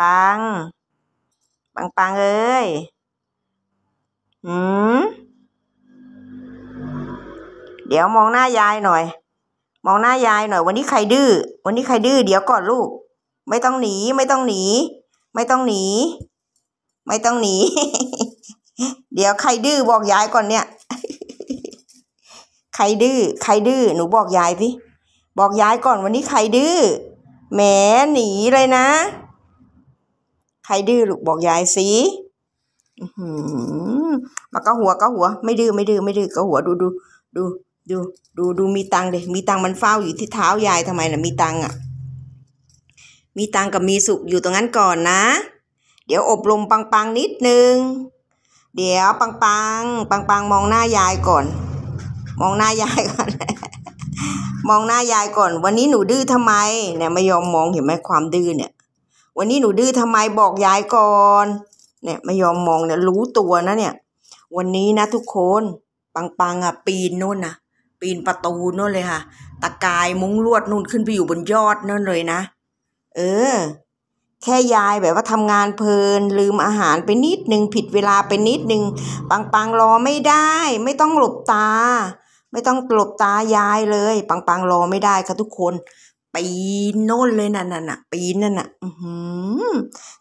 ปัง ปังปังเอ้ยหืม เดี๋ยวมองหน้ายายหน่อย มองหน้ายายหน่อยวันนี้ใครดื้อ วันนี้ใครดื้อเดี๋ยวก่อนลูก ไม่ต้องหนีไม่ต้องหนี ไม่ต้องหนี ไม่ต้องหนี เดี๋ยวใครดื้อบอกยายก่อนเนี่ย ใครดื้อใครดื้อหนูบอกยายพี่ บอกยายก่อนวันนี้ใครดื้อแหมหนีเลยนะใครดื้อลูกบอกยายสิมาก็หัวก็หัว ไม่ดื้อไม่ดื้อไม่ดื้อก็หัวดูดูดู ดูดูดูมีตังเด็มีตังมันเฝ้าอยู่ที่เท้ายายทำไมนะ่ะมีตังอ่ะ มีตังกับมีสุขอยู่ตรงนั้นก่อนนะ เดี๋ยวอบรมปังๆนิดนึง เดี๋ยวปังปังปังปังมองหน้ายายก่อน มองหน้ายายก่อน มองหน้ายายก่อน วันนี้หนูดื้อทำไม เนี่ยไม่ยอมมองเห็นไหมความดื้อเนี่ยวันนี้หนูดื้อทำไมบอกยายก่อน เนี่ย ไม่ยอมมองเนี่ย รู้ตัวนะเนี่ย วันนี้นะ ทุกคนปังปังอ่ะปีนนู่นนะปีนประตูนู่นเลยค่ะ ตะกายมุ้งลวดนู่นขึ้นไปอยู่บนยอดนั่นเลยนะ เออ แค่ยายแบบว่าทำงานเพลินลืมอาหารไปนิดนึง ผิดเวลาไปนิดนึงปังปังรอไม่ได้ ไม่ต้องหลบตา ไม่ต้องหลบตายายเลยปังปังรอไม่ได้ค่ะทุกคนปีนโน่นเลยนะ่ะน่ะปีนนั่นน่ะ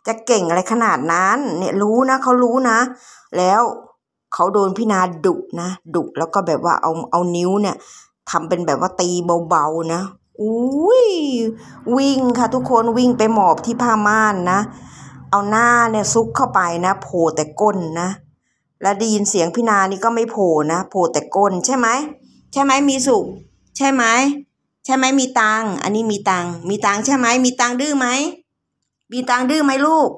จะเก่งอะไรขนาดนั้น เนี่ยรู้นะเขารู้นะ แล้วเขาโดนพี่นาดุนะดุแล้วก็แบบว่าเอาเอานิ้วเนี่ยทำเป็นแบบว่าตีเบาๆนะอุ้ยวิ่งค่ะทุกคนวิ่งไปหมอบที่ผ้าม่านนะ เอาหน้าเนี่ยซุกเข้าไปนะโผล่แต่ก้นนะ แล้วได้ยินเสียงพี่นานี่ก็ไม่โผล่นะโผล่แต่ก้น ใช่ไหมใช่ไหมมีสุขใช่ไหมใช่ไหมมีตังอันนี้มีตัง มีตังใช่ไหม มีตังดื้อไหม มีตังดื้อไหมลูก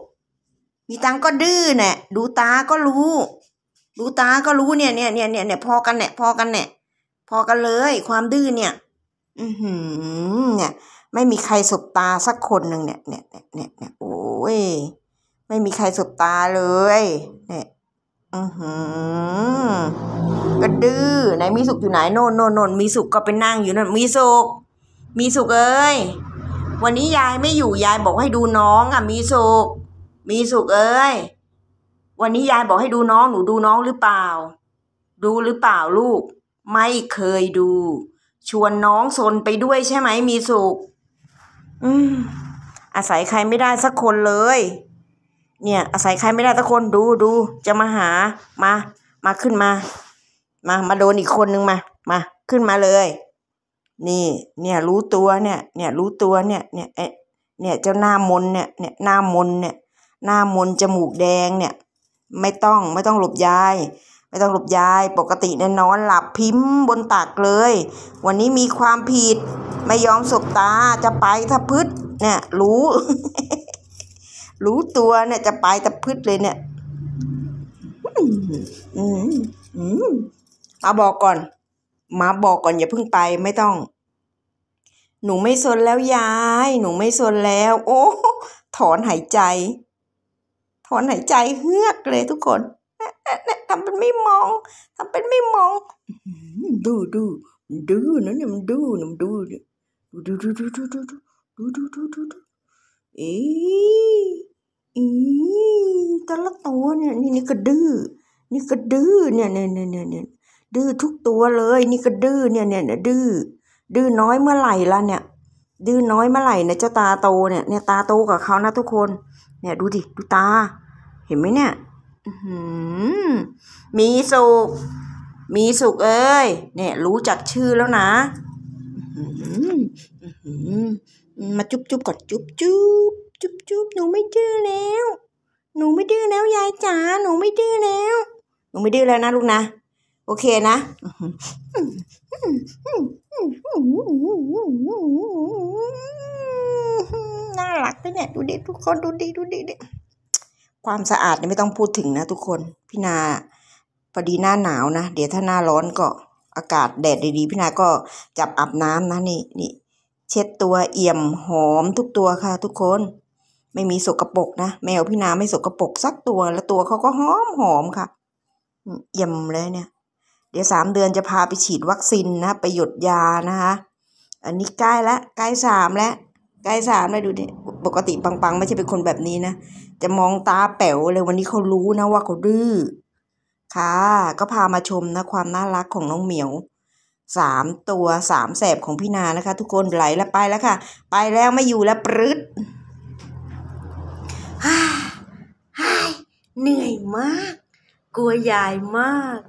มีตังก็ดื้อเนี่ยดูตาก็รู้ ดูตาก็รู้ เนี่ยเนี่ยเนี่ย เนี่ยเนี่ยพอกันเนี่ยพอกันเนี่ย พอกันเลย ความดื้อเนี่ย อือหือ เนี่ย ไม่มีใครสบตาสักคนหนึ่งเนี่ยเนี่ยเนี่ยเนี่ยเนี่ยโอ้ยไม่มีใครสบตาเลย เนี่ย อือหือกระดื้อไหนมีสุขอยู่ไหนโน่นโน่นโน่นมีสุขก็ไปนั่งอยู่นั่นมีสุขมีสุขเอ้ยวันนี้ยายไม่อยู่ยายบอกให้ดูน้องอ่ะ มีสุขมีสุขเอ้ยวันนี้ยายบอกให้ดูน้องหนูดูน้องหรือเปล่า ดูหรือเปล่าลูก ไม่เคยดู ชวนน้องซนไปด้วยใช่ไหมมีสุข อืมอาศัยใครไม่ได้สักคนเลย เนี่ย อาศัยใครไม่ได้สักคนดูดูจะมาหามามาขึ้นมามา มาโดนอีกคนนึงมา มา ขึ้นมาเลย นี่ เนี่ย รู้ตัว เนี่ย เนี่ย รู้ตัว เนี่ย เนี่ย เอ๊ะ เนี่ยเจ้าหน้ามน เนี่ย เนี่ยหน้ามน เนี่ย หน้ามน จมูกแดง เนี่ย ไม่ต้องไม่ต้องหลบยาย ไม่ต้องหลบยาย ปกติเนี่ยนอนหลับพิมพ์บนตักเลย วันนี้มีความผิด ไม่ยอมสบตาจะไปทะพืชเนี่ย รู้ รู้ตัว เนี่ยจะไปทะพืชเลยเนี่ย อืมอืมมาบอกก่อน มาบอกก่อนอย่าเพิ่งไปไม่ต้อง หนูไม่สนแล้วยาย หนูไม่สนแล้ว โอ้ถอนหายใจ ถอนหายใจเฮือกเลยทุกคน ทำเป็นไม่มอง ทำเป็นไม่มอง ดูดูดูนั่นี่มันดูนนมันดูดูดูดูดูดูดูดูดูดูดูดูเอ๊อีแต่ละตัวเนี่ย นี่นี่กะดื้อนี่กะดื้อเนี่ยเนี่ยเนี่ยเนี่ยดื้อทุกตัวเลยนี่ก็ดื้อเนี่ยเนี่ยดื้อดื้อน้อยเมื่อไหร่ละเนี่ย ดื้อน้อยเมื่อไหร่นะเจ้าตาโตเนี่ยเนี่ยตาโตกับเขานะทุกคน เนี่ยดูดิดูตา เห็นไหมเนี่ยมีสุกมีสุกเอ้ยเนี่ยรู้จักชื่อแล้วนะมาจุ๊บจุ๊บก่อนจุ๊บจุ๊บจุ๊บจุ๊บหนูไม่ดื้อแล้วหนูไม่ดื้อแล้วยายจ๋าหนูไม่ดื้อแล้วหนูไม่ดื้อแล้วนะลูกนะโอเคนะ น่ารักด้ยเนี่ยดูดิทุกคนดูดิดูดิดิความสะอาดเนี่ยไม่ต้องพูดถึงนะทุกคน พี่นาพอดีหน้าหนาวนะเดี๋ยวถ้าหน้าร้อนก็อากาศแดดดีๆพี่นาก็จับอาบน้ำนะนี่นี่เช็ดตัวเอี่ยมหอมทุกตัวค่ะ ทุกคน ไม่มีสกรปรกนะแมวพี่นาไม่สกรปรกสักตัว แล้วตัวเขาก็หอมหอมค่ะเอี่ยมเลยเนี่ยเดี๋ยวสามเดือนจะพาไปฉีดวัคซีนนะไปหยดยานะคะ อันนี้ใกล้ละใกล้สามแล้วใกล้สามแล้วดูดิปกติปังๆ ไม่ใช่เป็นคนแบบนี้นะ จะมองตาแป๋วเลยวันนี้เขารู้นะว่าเขาดื้อ ค่ะ ก็พามาชมนะ ความน่ารักของน้องเหมียวสามตัวสามแสบของพี่นานะคะ ทุกคนไหลแล้ว ไปแล้วค่ะ ไปแล้วไม่อยู่แล้วปรึดฮ่าฮ่าเหนื่อยมาก กลัวยายมาก